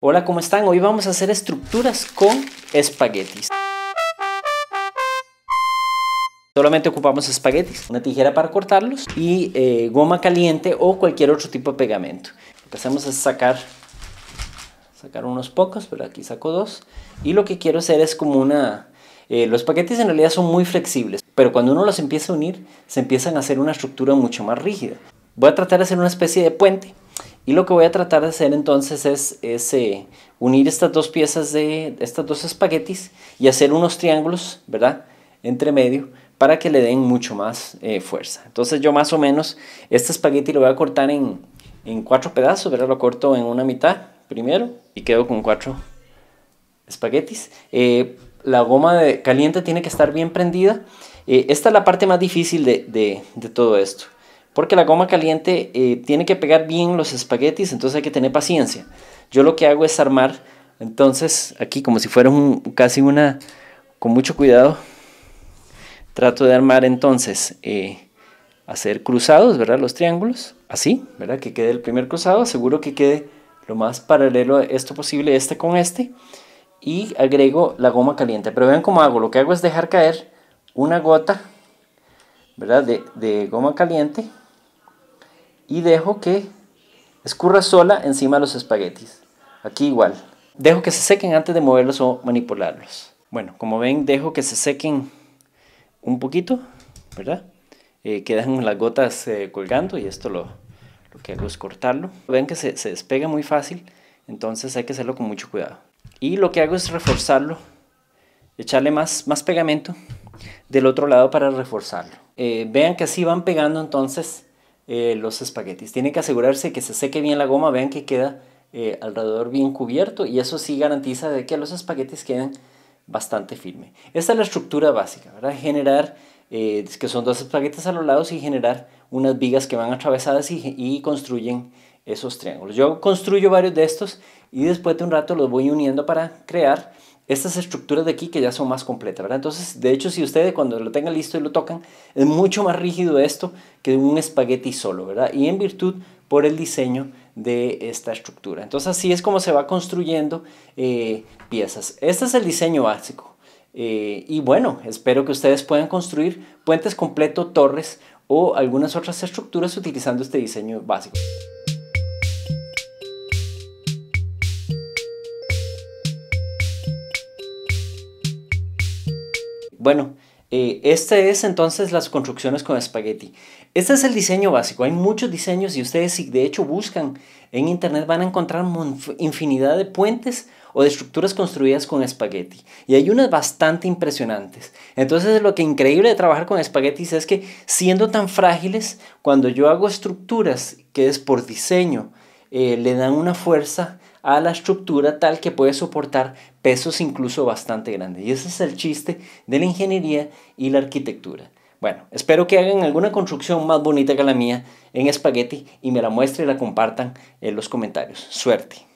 Hola, ¿cómo están? Hoy vamos a hacer estructuras con espaguetis. Solamente ocupamos espaguetis, una tijera para cortarlos y eh, goma caliente o cualquier otro tipo de pegamento. Empezamos a sacar, sacar unos pocos, pero aquí saco dos. Y lo que quiero hacer es como una... Eh, los paquetes en realidad son muy flexibles, pero cuando uno los empieza a unir, se empiezan a hacer una estructura mucho más rígida. Voy a tratar de hacer una especie de puente y lo que voy a tratar de hacer entonces es, eh, unir estas dos piezas de estas dos espaguetis y hacer unos triángulos, ¿verdad? Entre medio para que le den mucho más eh, fuerza. Entonces yo más o menos este espagueti lo voy a cortar en, cuatro pedazos, ¿verdad? Lo corto en una mitad primero y quedo con cuatro espaguetis. Eh, la goma de caliente tiene que estar bien prendida. esta es la parte más difícil de todo esto porque la goma caliente eh, tiene que pegar bien los espaguetis, entonces hay que tener paciencia. Yo lo que hago es armar, entonces aquí como si fuera casi una, con mucho cuidado, trato de armar entonces, eh, hacer cruzados, ¿verdad? Los triángulos, así, ¿verdad? Que quede el primer cruzado, seguro que quede lo más paralelo esto posible, este con este, y agrego la goma caliente. Pero vean cómo hago, lo que hago es dejar caer una gota, ¿verdad? de goma caliente y dejo que escurra sola encima de los espaguetis. Aquí igual. Dejo que se sequen antes de moverlos o manipularlos. Bueno, como ven, dejo que se sequen un poquito, ¿verdad? Eh, quedan las gotas eh, colgando y esto lo, lo, que hago es cortarlo. Ven que se, se despega muy fácil, entonces hay que hacerlo con mucho cuidado. Y lo que hago es reforzarlo, echarle más, más pegamento del otro lado para reforzarlo. Eh, vean que así van pegando entonces eh, los espaguetis. Tienen que asegurarse que se seque bien la goma, vean que queda eh, alrededor bien cubierto y eso sí garantiza de que los espaguetis queden bastante firme. Esta es la estructura básica, ¿verdad? Generar, eh, que son dos espaguetis a los lados y generar unas vigas que van atravesadas y, y construyen esos triángulos. Yo construyo varios de estos y después de un rato los voy uniendo para crear estas estructuras de aquí que ya son más completas, ¿verdad? Entonces, de hecho, si ustedes cuando lo tengan listo y lo tocan, es mucho más rígido esto que un espagueti solo, ¿verdad? Y en virtud por el diseño de esta estructura. Entonces, así es como se va construyendo eh, piezas. Este es el diseño básico. Eh, y bueno, espero que ustedes puedan construir puentes completos, torres o algunas otras estructuras utilizando este diseño básico. Bueno, eh, esta es entonces las construcciones con espagueti. Este es el diseño básico. Hay muchos diseños y ustedes si de hecho buscan en internet van a encontrar infinidad de puentes o de estructuras construidas con espagueti. Y hay unas bastante impresionantes. Entonces lo que es increíble de trabajar con espaguetis es que siendo tan frágiles, cuando yo hago estructuras que es por diseño, eh, le dan una fuerza a la estructura tal que puede soportar pesos incluso bastante grandes. Y ese es el chiste de la ingeniería y la arquitectura. Bueno, espero que hagan alguna construcción más bonita que la mía en espagueti y me la muestren y la compartan en los comentarios. Suerte.